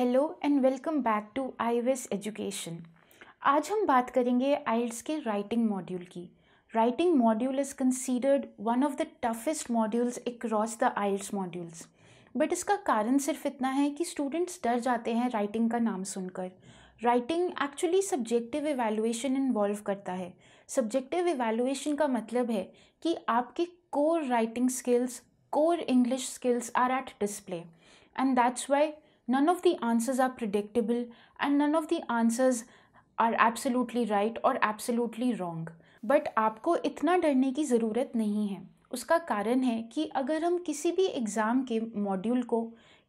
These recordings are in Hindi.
Hello and welcome back to I education आज हम बात करेंगे आइल्स के राइटिंग मॉड्यूल की writing module is considered one of the toughest modules across the IELTS modules but इसका कारण सिर्फ इतना है कि स्टूडेंट्स डर जाते हैं राइटिंग का नाम सुनकर writing actually subjective evaluation involve करता है सब्जेक्टिव एवेलुएशन का मतलब है कि आपके core writing skills core English skills are at display and that's why none of the answers are predictable and none of the answers are absolutely right और absolutely wrong. बट आपको इतना डरने की ज़रूरत नहीं है उसका कारण है कि अगर हम किसी भी एग्ज़ाम के मॉड्यूल को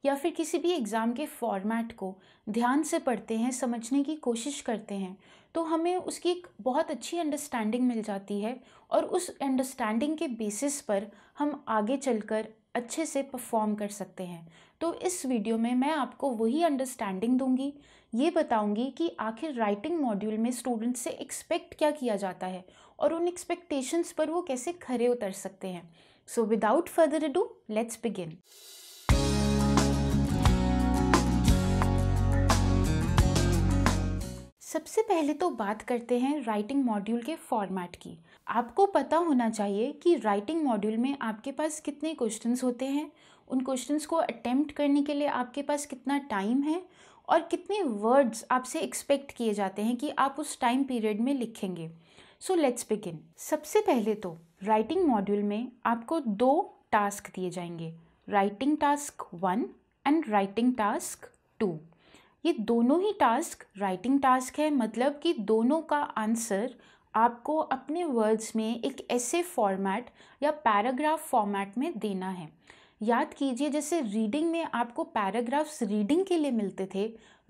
या फिर किसी भी एग्ज़ाम के फॉर्मेट को ध्यान से पढ़ते हैं समझने की कोशिश करते हैं तो हमें उसकी एक बहुत अच्छी अंडरस्टैंडिंग मिल जाती है और उस अंडरस्टैंडिंग के बेसिस पर हम आगे चलकर अच्छे से परफॉर्म कर सकते हैं तो इस वीडियो में मैं आपको वही अंडरस्टैंडिंग दूंगी ये बताऊंगी कि आखिर राइटिंग मॉड्यूल में स्टूडेंट से एक्सपेक्ट क्या किया जाता है और उन एक्सपेक्टेशंस पर वो कैसे खरे उतर सकते हैं so without further ado let's begin सबसे पहले तो बात करते हैं राइटिंग मॉड्यूल के फॉर्मेट की आपको पता होना चाहिए कि राइटिंग मॉड्यूल में आपके पास कितने क्वेश्चंस होते हैं उन क्वेश्चंस को अटेम्प्ट करने के लिए आपके पास कितना टाइम है और कितने वर्ड्स आपसे एक्सपेक्ट किए जाते हैं कि आप उस टाइम पीरियड में लिखेंगे सो लेट्स बिगिन सबसे पहले तो राइटिंग मॉड्यूल में आपको दो टास्क दिए जाएंगे writing task one and writing task two ये दोनों ही टास्क राइटिंग टास्क है मतलब कि दोनों का आंसर आपको अपने वर्ड्स में एक ऐसे फॉर्मेट या पैराग्राफ फॉर्मेट में देना है याद कीजिए जैसे रीडिंग में आपको पैराग्राफ्स रीडिंग के लिए मिलते थे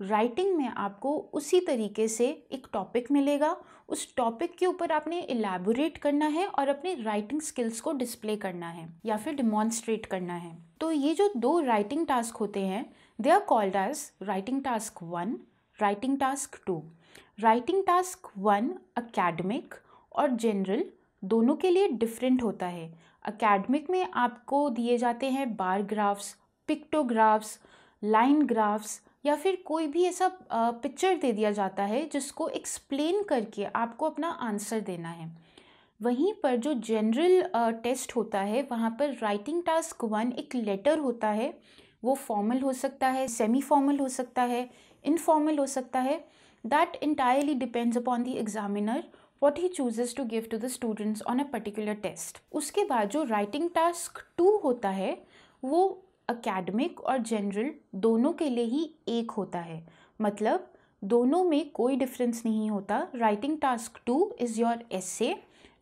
राइटिंग में आपको उसी तरीके से एक टॉपिक मिलेगा उस टॉपिक के ऊपर आपने एलैबोरेट करना है और अपने राइटिंग स्किल्स को डिस्प्ले करना है या फिर डिमॉन्स्ट्रेट करना है तो ये जो दो राइटिंग टास्क होते हैं They are called as writing task 1, writing task 2. Writing task one academic और जनरल दोनों के लिए डिफरेंट होता है अकेडमिक में आपको दिए जाते हैं bar graphs pictographs line graphs या फिर कोई भी ऐसा पिक्चर दे दिया जाता है जिसको एक्सप्लेन करके आपको अपना आंसर देना है वहीं पर जो जनरल टेस्ट होता है वहाँ पर राइटिंग टास्क वन एक लेटर होता है वो फॉर्मल हो सकता है सेमी फॉर्मल हो सकता है इनफॉर्मल हो सकता है that entirely depends upon the examiner what he chooses to give to the students on a particular test उसके बाद जो राइटिंग टास्क टू होता है वो अकेडमिक और जनरल दोनों के लिए ही एक होता है मतलब दोनों में कोई डिफरेंस नहीं होता writing task two is your essay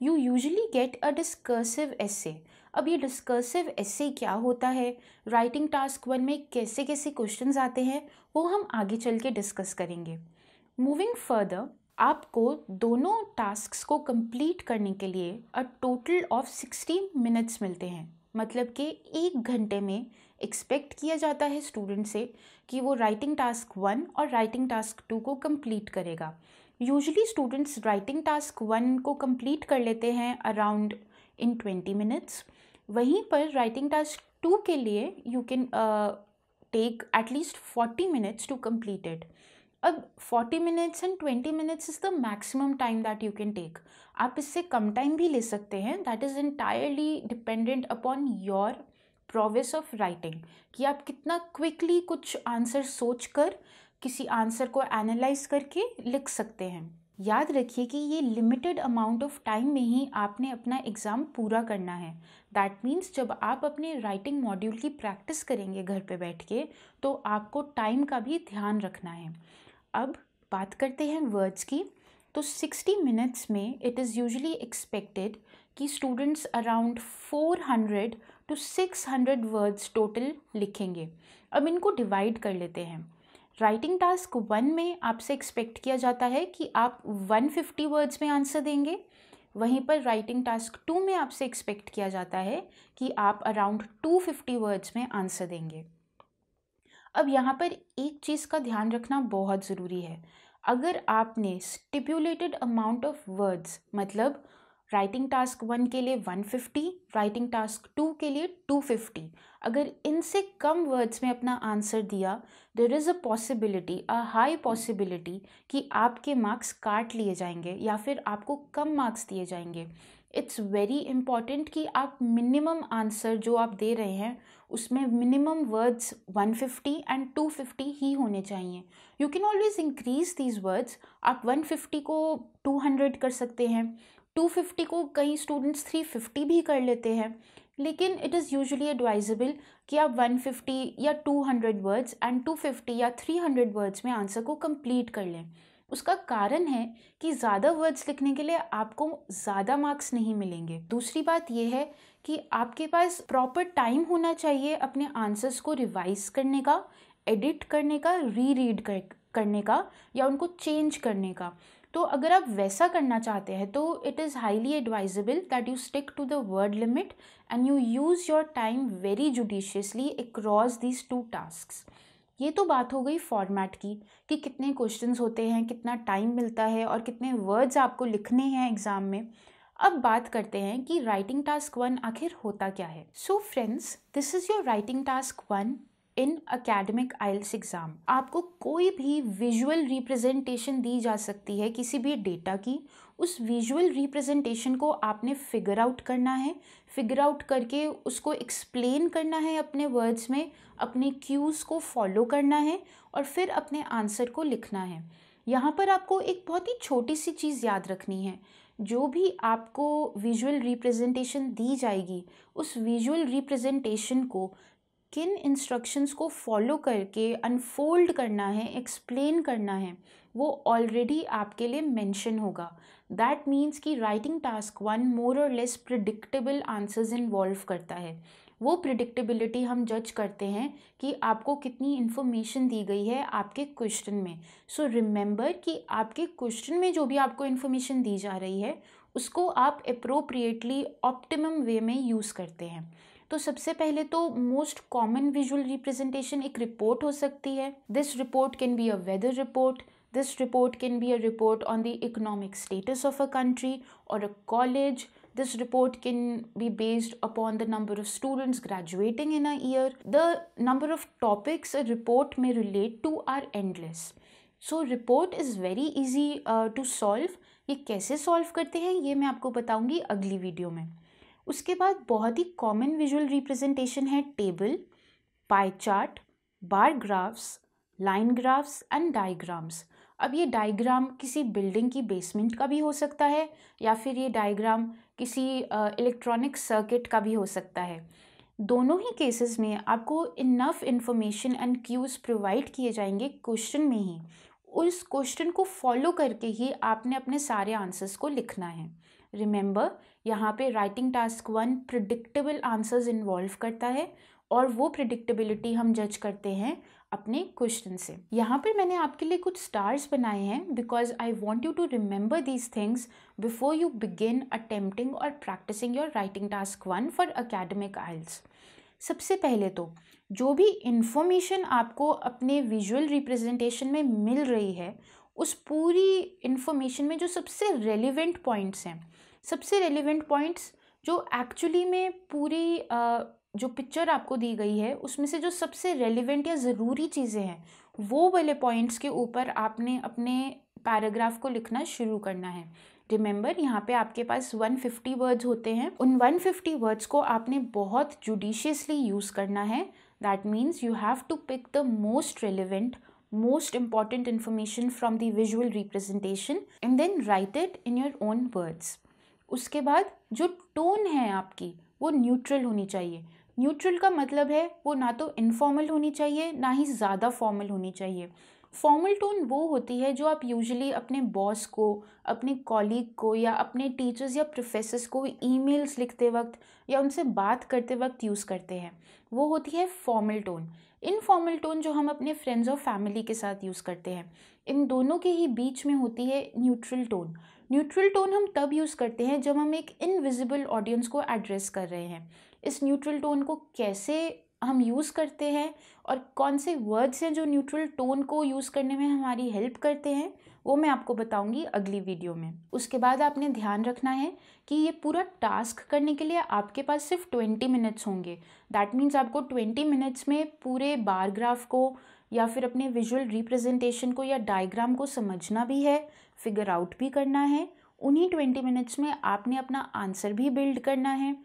you usually get a discursive essay अब ये डिस्कर्सिव ऐसे क्या होता है राइटिंग टास्क वन में कैसे कैसे क्वेश्चंस आते हैं वो हम आगे चल के डिस्कस करेंगे मूविंग फर्दर आपको दोनों टास्क को कंप्लीट करने के लिए a total of sixty minutes मिलते हैं मतलब कि एक घंटे में एक्सपेक्ट किया जाता है स्टूडेंट से कि वो राइटिंग टास्क वन और राइटिंग टास्क टू को कंप्लीट करेगा usually students writing task one को कंप्लीट कर लेते हैं अराउंड इन ट्वेंटी मिनट्स वहीं पर राइटिंग टास्क टू के लिए you can take at least forty minutes to complete it अब forty minutes and twenty minutes is the maximum time that you can take आप इससे कम टाइम भी ले सकते हैं that is entirely dependent upon your prowess of writing कि आप कितना क्विकली कुछ आंसर सोच कर किसी आंसर को एनालाइज करके लिख सकते हैं याद रखिए कि ये लिमिटेड अमाउंट ऑफ टाइम में ही आपने अपना एग्ज़ाम पूरा करना है दैट मीन्स जब आप अपने राइटिंग मॉड्यूल की प्रैक्टिस करेंगे घर पे बैठ के तो आपको टाइम का भी ध्यान रखना है अब बात करते हैं वर्ड्स की तो सिक्सटी मिनट्स में इट इज़ यूजली एक्सपेक्टेड कि students around four hundred to six hundred words total लिखेंगे अब इनको डिवाइड कर लेते हैं राइटिंग टास्क वन में आपसे एक्सपेक्ट किया जाता है कि आप 150 वर्ड्स में आंसर देंगे वहीं पर राइटिंग टास्क टू में आपसे एक्सपेक्ट किया जाता है कि आप अराउंड 250 वर्ड्स में आंसर देंगे अब यहाँ पर एक चीज़ का ध्यान रखना बहुत ज़रूरी है अगर आपने स्टिप्युलेटेड अमाउंट ऑफ वर्ड्स मतलब राइटिंग टास्क वन के लिए 150, राइटिंग टास्क टू के लिए 250. अगर इनसे कम वर्ड्स में अपना आंसर दिया there is a possibility a high possibility कि आपके मार्क्स काट लिए जाएंगे या फिर आपको कम मार्क्स दिए जाएंगे इट्स वेरी इम्पॉर्टेंट कि आप मिनिमम आंसर जो आप दे रहे हैं उसमें मिनिमम वर्ड्स 150 एंड 250 ही होने चाहिए you can always increase these words आप 150 को 200 कर सकते हैं 250 को कई स्टूडेंट्स 350 भी कर लेते हैं लेकिन इट इज़ यूजुअली एडवाइजेबल कि आप 150 या 200 वर्ड्स एंड 250 या 300 वर्ड्स में आंसर को कंप्लीट कर लें उसका कारण है कि ज़्यादा वर्ड्स लिखने के लिए आपको ज़्यादा मार्क्स नहीं मिलेंगे दूसरी बात यह है कि आपके पास प्रॉपर टाइम होना चाहिए अपने आंसर्स को रिवाइज करने का एडिट करने का री रीड कर, करने का या उनको चेंज करने का तो अगर आप वैसा करना चाहते हैं तो it is highly advisable that you stick to the word limit and you use your time very judiciously across these two task ये तो बात हो गई फॉर्मेट की कि कितने क्वेश्चंस होते हैं कितना टाइम मिलता है और कितने वर्ड्स आपको लिखने हैं एग्ज़ाम में अब बात करते हैं कि राइटिंग टास्क वन आखिर होता क्या है so friends this is your writing task one in academic IELTS exam आपको कोई भी विजुअल रिप्रेजेंटेशन दी जा सकती है किसी भी डेटा की उस विजुअल रिप्रेजेंटेशन को आपने फिगर आउट करना है फिगर आउट करके उसको एक्सप्लेन करना है अपने वर्ड्स में अपने क्यूज़ को फॉलो करना है और फिर अपने आंसर को लिखना है यहाँ पर आपको एक बहुत ही छोटी सी चीज़ याद रखनी है जो भी आपको विजुअल रिप्रेजेंटेशन दी जाएगी उस विजुअल रिप्रेजेंटेशन को किन इंस्ट्रक्शंस को फॉलो करके अनफोल्ड करना है एक्सप्लेन करना है वो ऑलरेडी आपके लिए मेंशन होगा दैट मीन्स कि राइटिंग टास्क वन मोर और लेस प्रिडिक्टेबल आंसर्स इन्वॉल्व करता है वो प्रिडिक्टेबिलिटी हम जज करते हैं कि आपको कितनी इन्फॉर्मेशन दी गई है आपके क्वेश्चन में सो so रिमेंबर कि आपके क्वेश्चन में जो भी आपको इन्फॉर्मेशन दी जा रही है उसको आप अप्रोप्रिएटली ऑप्टिमम वे में यूज़ करते हैं तो सबसे पहले तो मोस्ट कॉमन विजुअल रिप्रेजेंटेशन एक रिपोर्ट हो सकती है this report can be a weather report this report can be a report on the economic status of a country और a college this report can be based upon the number of students graduating in a year the number of topics report में relate to are endless so report is very easy to solve ये कैसे सॉल्व करते हैं ये मैं आपको बताऊंगी अगली वीडियो में उसके बाद बहुत ही कॉमन विजुअल रिप्रेजेंटेशन है table pie chart bar graphs line graphs and diagrams अब ये डायग्राम किसी बिल्डिंग की बेसमेंट का भी हो सकता है या फिर ये डायग्राम किसी इलेक्ट्रॉनिक uh, सर्किट का भी हो सकता है दोनों ही केसेस में आपको enough information and cues provide किए जाएंगे क्वेश्चन में ही उस क्वेश्चन को फॉलो करके ही आपने अपने सारे आंसर्स को लिखना है रिमेंबर यहाँ पे writing task one predictable answers involve करता है और वो प्रिडिक्टेबिलिटी हम जज करते हैं अपने क्वेश्चन से यहाँ पर मैंने आपके लिए कुछ स्टार्स बनाए हैं because I want you to remember these things before you begin attempting और practising your writing task one for academic IELTS सबसे पहले तो जो भी इन्फॉर्मेशन आपको अपने विजुअल रिप्रेजेंटेशन में मिल रही है उस पूरी इन्फॉर्मेशन में जो सबसे रेलिवेंट पॉइंट्स हैं सबसे रेलिवेंट पॉइंट्स जो एक्चुअली में पूरी जो पिक्चर आपको दी गई है उसमें से जो सबसे रेलिवेंट या ज़रूरी चीज़ें हैं वो वाले पॉइंट्स के ऊपर आपने अपने पैराग्राफ को लिखना शुरू करना है रिमेंबर यहाँ पे आपके पास 150 वर्ड्स होते हैं उन 150 वर्ड्स को आपने बहुत जुडिशियसली यूज़ करना है that means you have to pick the most relevant most important information from the visual representation and then write it in your own words उसके बाद जो टोन है आपकी वो न्यूट्रल होनी चाहिए न्यूट्रल का मतलब है वो ना तो इनफॉर्मल होनी चाहिए ना ही ज़्यादा फॉर्मल होनी चाहिए फॉर्मल टोन वो होती है जो आप यूजली अपने बॉस को अपने कॉलीग को या अपने टीचर्स या प्रोफेसर्स को ईमेल्स लिखते वक्त या उनसे बात करते वक्त यूज़ करते हैं वो होती है फॉर्मल टोन इनफॉर्मल टोन जो हम अपने फ्रेंड्स और फैमिली के साथ यूज़ करते हैं इन दोनों के ही बीच में होती है न्यूट्रल टोन न्यूट्रल टोन हम तब यूज़ करते हैं जब हम एक इनविजिबल ऑडियंस को एड्रेस कर रहे हैं इस न्यूट्रल टोन को कैसे हम यूज़ करते हैं और कौन से वर्ड्स हैं जो न्यूट्रल टोन को यूज़ करने में हमारी हेल्प करते हैं वो मैं आपको बताऊंगी अगली वीडियो में उसके बाद आपने ध्यान रखना है कि ये पूरा टास्क करने के लिए आपके पास सिर्फ ट्वेंटी मिनट्स होंगे दैट मीन्स आपको ट्वेंटी मिनट्स में पूरे बारग्राफ को या फिर अपने विजुअल रिप्रेजेंटेशन को या डायग्राम को समझना भी है फिगर आउट भी करना है उन्हीं ट्वेंटी मिनट्स में आपने अपना आंसर भी बिल्ड करना है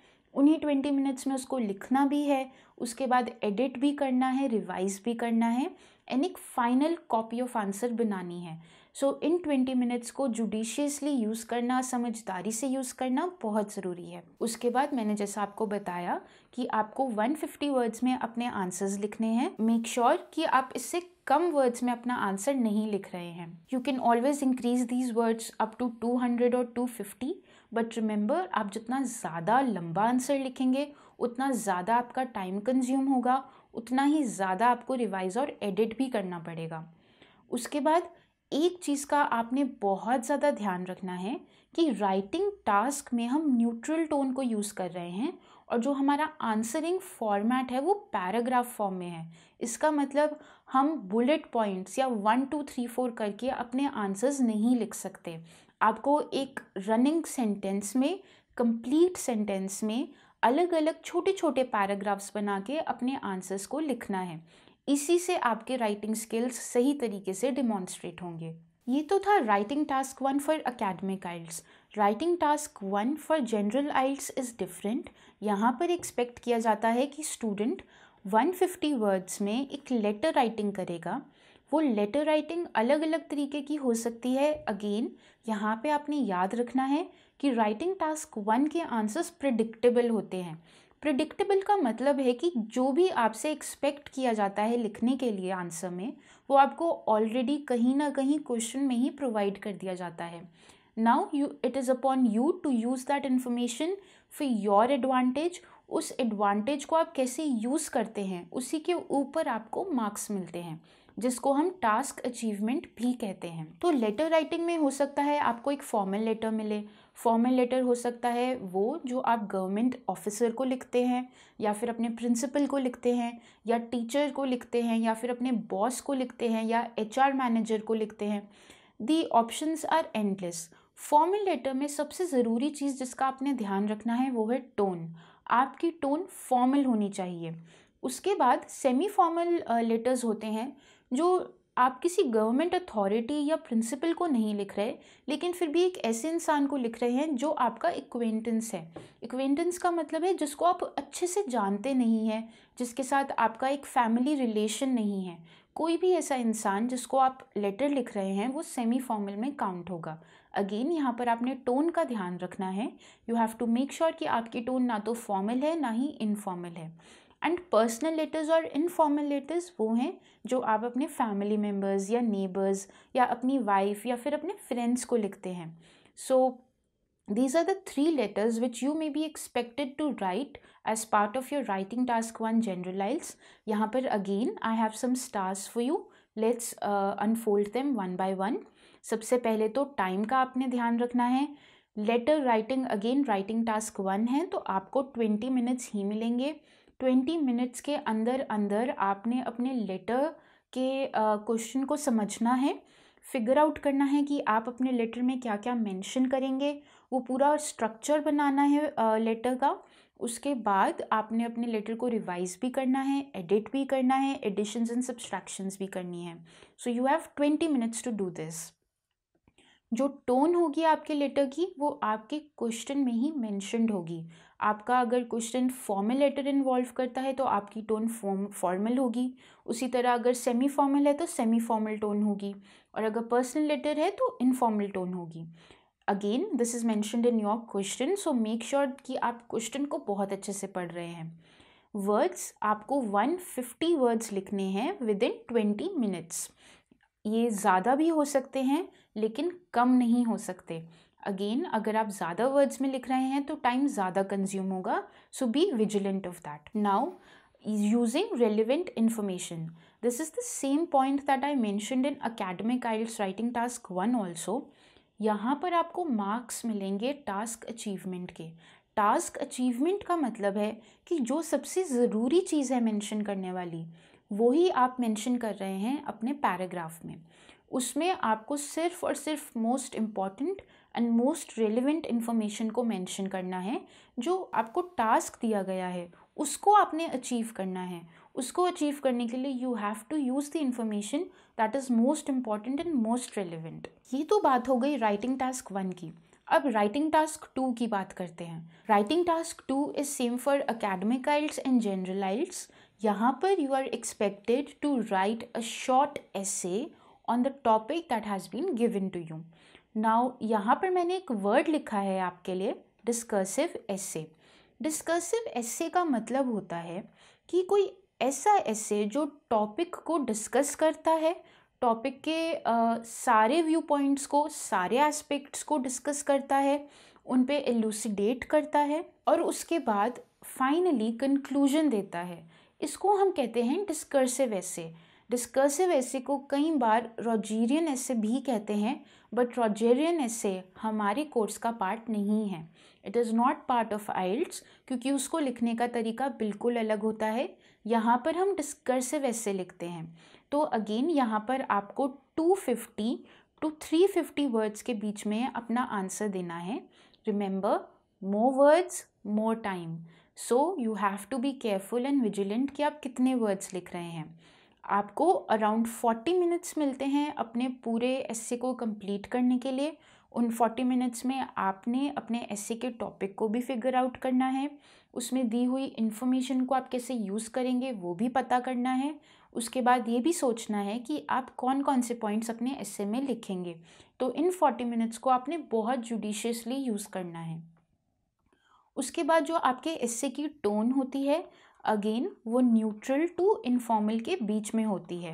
उन्हीं ट्वेंटी मिनट्स में उसको लिखना भी है उसके बाद एडिट भी करना है रिवाइज भी करना है एंड एक फाइनल कॉपी ऑफ आंसर बनानी है सो इन ट्वेंटी मिनट्स को जुडिशियसली यूज़ करना समझदारी से यूज़ करना बहुत ज़रूरी है उसके बाद मैंने जैसा आपको बताया कि आपको 150 वर्ड्स में अपने आंसर्स लिखने हैं मेक श्योर sure कि आप इससे कम वर्ड्स में अपना आंसर नहीं लिख रहे हैं you can always increase these words up to 200 और 250 बट रिमेंबर आप जितना ज़्यादा लंबा आंसर लिखेंगे उतना ज़्यादा आपका टाइम कंज्यूम होगा उतना ही ज़्यादा आपको रिवाइज और एडिट भी करना पड़ेगा उसके बाद एक चीज़ का आपने बहुत ज़्यादा ध्यान रखना है कि राइटिंग टास्क में हम न्यूट्रल टोन को यूज़ कर रहे हैं और जो हमारा आंसरिंग फॉर्मेट है वो पैराग्राफ फॉर्म में है इसका मतलब हम बुलेट पॉइंट्स या वन टू थ्री फोर करके अपने आंसर्स नहीं लिख सकते आपको एक रनिंग सेंटेंस में कंप्लीट सेंटेंस में अलग अलग छोटे छोटे पैराग्राफ्स बना के अपने आंसर्स को लिखना है इसी से आपके राइटिंग स्किल्स सही तरीके से डिमॉन्स्ट्रेट होंगे ये तो था writing task one for academic IELTS writing task one for general IELTS is different यहाँ पर एक्सपेक्ट किया जाता है कि स्टूडेंट 150 वर्ड्स में एक लेटर राइटिंग करेगा वो लेटर राइटिंग अलग अलग तरीके की हो सकती है अगेन यहाँ पे आपने याद रखना है कि राइटिंग टास्क वन के आंसर्स प्रिडिक्टेबल होते हैं प्रिडिक्टेबल का मतलब है कि जो भी आपसे एक्सपेक्ट किया जाता है लिखने के लिए आंसर में वो आपको ऑलरेडी कहीं ना कहीं क्वेश्चन में ही प्रोवाइड कर दिया जाता है now you it is upon you to use that information for your advantage उस एडवांटेज को आप कैसे यूज़ करते हैं उसी के ऊपर आपको मार्क्स मिलते हैं जिसको हम टास्क अचीवमेंट भी कहते हैं तो लेटर राइटिंग में हो सकता है आपको एक फॉर्मल लेटर मिले फॉर्मल लेटर हो सकता है वो जो आप गवर्नमेंट ऑफिसर को लिखते हैं या फिर अपने प्रिंसिपल को लिखते हैं या टीचर को लिखते हैं या फिर अपने बॉस को लिखते हैं या एच मैनेजर को लिखते हैं the options are endless formal letter में सबसे ज़रूरी चीज़ जिसका आपने ध्यान रखना है वो है टोन आपकी टोन फॉर्मल होनी चाहिए उसके बाद सेमी फॉर्मल लेटर्स होते हैं जो आप किसी गवर्नमेंट अथॉरिटी या प्रिंसिपल को नहीं लिख रहे लेकिन फिर भी एक ऐसे इंसान को लिख रहे हैं जो आपका इक्वेंटेंस है इक्वेंटेंस का मतलब है जिसको आप अच्छे से जानते नहीं हैं जिसके साथ आपका एक फैमिली रिलेशन नहीं है कोई भी ऐसा इंसान जिसको आप लेटर लिख रहे हैं वो सेमी फॉर्मल में काउंट होगा अगेन यहाँ पर आपने टोन का ध्यान रखना है you have to make sure कि आपकी टोन ना तो फॉर्मल है ना ही इनफॉर्मल है एंड पर्सनल लेटर्स और इनफॉर्मल लेटर्स वो हैं जो आप अपने फैमिली मेम्बर्स या नेबर्स या अपनी वाइफ या फिर अपने फ्रेंड्स को लिखते हैं so these are the three letters which you may be expected to write as part of your writing task one general IELTS यहाँ पर again I have some stars for you let's unfold them one by one सबसे पहले तो टाइम का आपने ध्यान रखना है letter writing again writing task one है तो आपको ट्वेंटी मिनट्स ही मिलेंगे ट्वेंटी मिनट्स के अंदर अंदर आपने अपने लेटर के क्वेश्चन को समझना है फिगर आउट करना है कि आप अपने लेटर में क्या क्या मेंशन करेंगे वो पूरा स्ट्रक्चर बनाना है लेटर का उसके बाद आपने अपने लेटर को रिवाइज भी करना है एडिट भी करना है एडिशंस एंड सब्सट्रैक्शंस भी करनी है so you have twenty minutes to do this जो टोन होगी आपके लेटर की वो आपके क्वेश्चन में ही मैंशनड होगी आपका अगर क्वेश्चन फॉर्मल लेटर इन्वॉल्व करता है तो आपकी टोन फॉर्म फॉर्मल होगी उसी तरह अगर सेमी फॉर्मल है तो सेमी फॉर्मल टोन होगी और अगर पर्सनल लेटर है तो इनफॉर्मल टोन होगी again this is mentioned in your question so make sure कि आप क्वेश्चन को बहुत अच्छे से पढ़ रहे हैं वर्ड्स आपको वन फिफ्टी वर्ड्स लिखने हैं विद इन ट्वेंटी मिनट्स ये ज़्यादा भी हो सकते हैं लेकिन कम नहीं हो सकते अगेन अगर आप ज़्यादा वर्ड्स में लिख रहे हैं तो टाइम ज़्यादा कंज्यूम होगा so be vigilant of that now using relevant information this is the same point that I mention in academic IELTS writing task one also यहाँ पर आपको मार्क्स मिलेंगे टास्क अचीवमेंट के टास्क अचीवमेंट का मतलब है कि जो सबसे ज़रूरी चीज़ है मेंशन करने वाली वही आप मेंशन कर रहे हैं अपने पैराग्राफ में उसमें आपको सिर्फ और सिर्फ most important and most relevant information को मेंशन करना है जो आपको टास्क दिया गया है उसको आपने अचीव करना है उसको अचीव करने के लिए you have to use the information that is most important and most relevant ये तो बात हो गई राइटिंग टास्क वन की अब राइटिंग टास्क टू की बात करते हैं writing task two is same for academic IELTS and general IELTS यहाँ पर you are expected to write a short essay on the topic that has been given to you now यहाँ पर मैंने एक वर्ड लिखा है आपके लिए डिस्कर्सिव एसे डिस्कर्सिव एसे का मतलब होता है कि कोई ऐसा एसे जो टॉपिक को डिस्कस करता है टॉपिक के आ, सारे व्यू पॉइंट्स को सारे एस्पेक्ट्स को डिस्कस करता है उन पे एलुसिडेट करता है और उसके बाद फाइनली कंक्लूजन देता है इसको हम कहते हैं डिस्कर्सिव ऐसे डिस्कर्सिव ऐसे को कई बार रोजेरियन ऐसे भी कहते हैं बट रॉजेरियन ऐसे हमारे कोर्स का पार्ट नहीं है it is not part of IELTS क्योंकि उसको लिखने का तरीका बिल्कुल अलग होता है यहाँ पर हम डिस्कर्सिव ऐसे लिखते हैं तो अगेन यहाँ पर आपको two fifty to three fifty words के बीच में अपना आंसर देना है remember more words more time so you have to be careful and vigilant कि आप कितने वर्ड्स लिख रहे हैं आपको अराउंड फोर्टी मिनट्स मिलते हैं अपने पूरे एस्से को कंप्लीट करने के लिए उन फोर्टी मिनट्स में आपने अपने एस्से के टॉपिक को भी फिगर आउट करना है उसमें दी हुई इन्फॉर्मेशन को आप कैसे यूज़ करेंगे वो भी पता करना है उसके बाद ये भी सोचना है कि आप कौन कौन से पॉइंट्स अपने एस्से में लिखेंगे तो इन फोर्टी मिनट्स को आपने बहुत जुडिशियसली यूज़ करना है उसके बाद जो आपके एस्से की टोन होती है अगेन वो न्यूट्रल टू इनफॉर्मल के बीच में होती है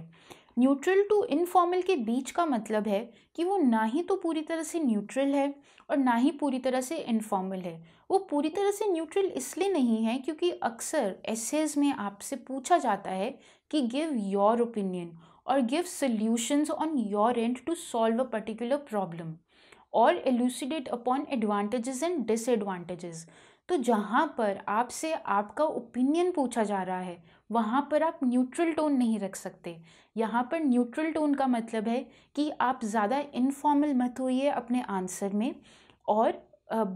न्यूट्रल टू इनफॉर्मल के बीच का मतलब है कि वो ना ही तो पूरी तरह से न्यूट्रल है और ना ही पूरी तरह से इनफॉर्मल है वो पूरी तरह से न्यूट्रल इसलिए नहीं है क्योंकि अक्सर एसेज में आपसे पूछा जाता है कि गिव योर ओपिनियन और give solutions on your end to solve a particular problem और elucidate upon advantages and disadvantages तो जहाँ पर आपसे आपका ओपिनियन पूछा जा रहा है वहाँ पर आप न्यूट्रल टोन नहीं रख सकते यहाँ पर न्यूट्रल टोन का मतलब है कि आप ज़्यादा इनफॉर्मल मत होइए अपने आंसर में और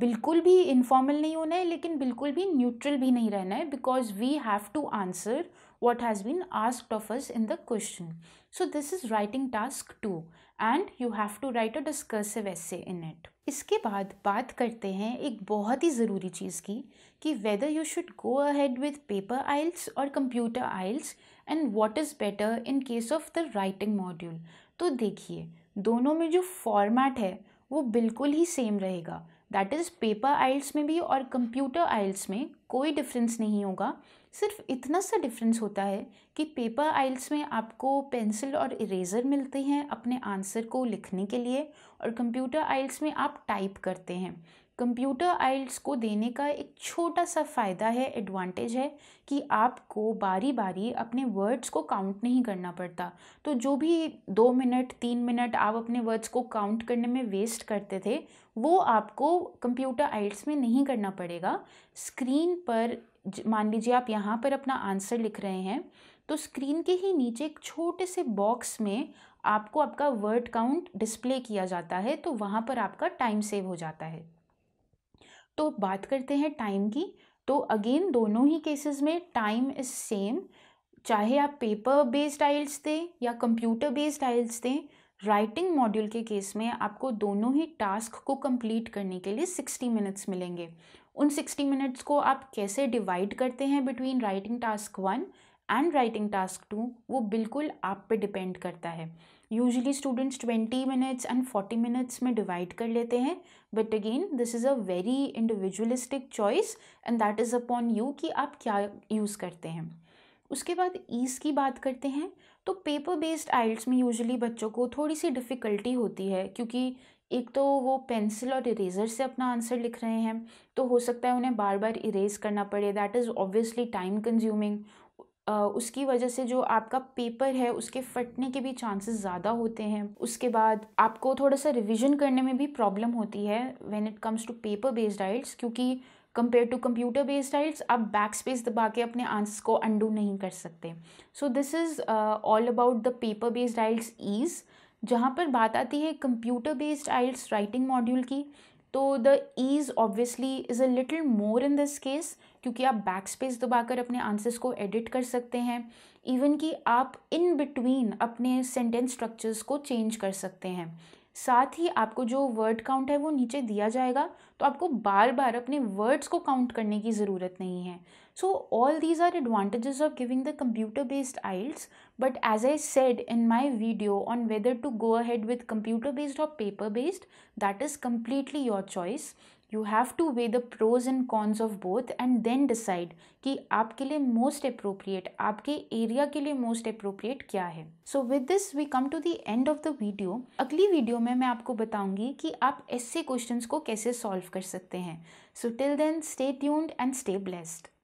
बिल्कुल भी इनफॉर्मल नहीं होना है लेकिन बिल्कुल भी न्यूट्रल भी नहीं रहना है because we have to answer what has been ask of us in the question so this is writing task two and you have to write a discursive essay in it इसके बाद बात करते हैं एक बहुत ही ज़रूरी चीज़ की कि whether you should go ahead with paper IELTS और computer IELTS and what is better in case of the writing module तो देखिए दोनों में जो फॉर्मेट है वो बिल्कुल ही सेम रहेगा दैट इज़ पेपर आइल्स में भी और कंप्यूटर आइल्स में कोई डिफरेंस नहीं होगा सिर्फ इतना सा डिफरेंस होता है कि पेपर आइल्स में आपको पेंसिल और इरेज़र मिलते हैं अपने आंसर को लिखने के लिए और कंप्यूटर आइल्स में आप टाइप करते हैं कंप्यूटर आइल्स को देने का एक छोटा सा फ़ायदा है एडवांटेज है कि आपको बारी बारी अपने वर्ड्स को काउंट नहीं करना पड़ता तो जो भी दो मिनट तीन मिनट आप अपने वर्ड्स को काउंट करने में वेस्ट करते थे वो आपको कंप्यूटर आइट्स में नहीं करना पड़ेगा स्क्रीन पर मान लीजिए आप यहाँ पर अपना आंसर लिख रहे हैं तो स्क्रीन के ही नीचे एक छोटे से बॉक्स में आपको आपका वर्ड काउंट डिस्प्ले किया जाता है तो वहाँ पर आपका टाइम सेव हो जाता है तो बात करते हैं टाइम की तो अगेन दोनों ही केसेस में टाइम इज़ सेम चाहे आप पेपर बेस्ड आइल्स दें या कंप्यूटर बेस्ड आइल्स दें राइटिंग मॉड्यूल के केस में आपको दोनों ही टास्क को कंप्लीट करने के लिए सिक्सटी मिनट्स मिलेंगे उन सिक्सटी मिनट्स को आप कैसे डिवाइड करते हैं between writing task one and writing task two वो बिल्कुल आप पे डिपेंड करता है usually students twenty minutes and forty minutes में डिवाइड कर लेते हैं but again this is a very individualistic choice and that is upon you कि आप क्या यूज़ करते हैं उसके बाद ईज की बात करते हैं तो पेपर बेस्ड आइल्स में यूजुअली बच्चों को थोड़ी सी डिफ़िकल्टी होती है क्योंकि एक तो वो पेंसिल और इरेजर से अपना आंसर लिख रहे हैं तो हो सकता है उन्हें बार बार इरेज करना पड़े that is obviously time consuming उसकी वजह से जो आपका पेपर है उसके फटने के भी चांसेस ज़्यादा होते हैं उसके बाद आपको थोड़ा सा रिविज़न करने में भी प्रॉब्लम होती है when it comes to paper based IELTS क्योंकि कंपेयर टू कंप्यूटर बेस्ड टाइल्स आप बैक स्पेस दबा के अपने आंसर्स को अंडू नहीं कर सकते so this is all about the paper based टाइल्स ईज़ जहाँ पर बात आती है computer based IELTS writing module की तो the ease obviously is a little more in this case क्योंकि आप बैक स्पेस दबाकर अपने आंसर्स को एडिट कर सकते हैं इवन कि आप इन बिटवीन अपने सेंटेंस स्ट्रक्चर्स को चेंज कर सकते हैं साथ ही आपको जो वर्ड काउंट है वो नीचे दिया जाएगा तो आपको बार बार अपने वर्ड्स को काउंट करने की ज़रूरत नहीं है so all these are advantages of giving the computer based IELTS but as I said in my video on whether to go ahead with computer based और paper based that is completely your choice you have to weigh the pros and cons of both and then decide कि आपके लिए मोस्ट अप्रोप्रिएट आपके एरिया के लिए मोस्ट अप्रोप्रिएट क्या है so with this we come to the end of the video अगली वीडियो में मैं आपको बताऊंगी कि आप ऐसे क्वेश्चंस को कैसे सॉल्व कर सकते हैं so till then stay tuned and stay blessed